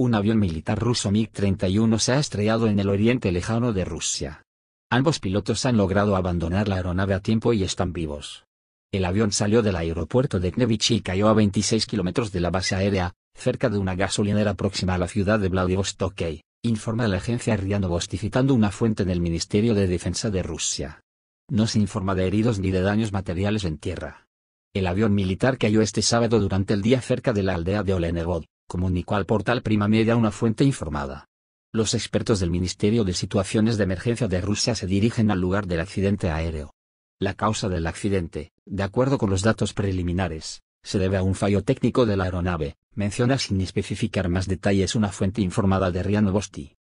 un avión militar ruso MiG-31 se ha estrellado en el oriente lejano de Rusia. Ambos pilotos han logrado abandonar la aeronave a tiempo y están vivos. El avión salió del aeropuerto de Knevich y cayó a 26 kilómetros de la base aérea, cerca de una gasolinera próxima a la ciudad de Vladivostok, informa la agencia Novosti citando una fuente del Ministerio de Defensa de Rusia. No se informa de heridos ni de daños materiales en tierra. El avión militar cayó este sábado durante el día cerca de la aldea de Olenevod, comunicó al portal Prima Media una fuente informada. Los expertos del Ministerio de Situaciones de Emergencia de Rusia se dirigen al lugar del accidente aéreo. La causa del accidente, de acuerdo con los datos preliminares, se debe a un fallo técnico de la aeronave, menciona sin especificar más detalles una fuente informada de Rianovosti.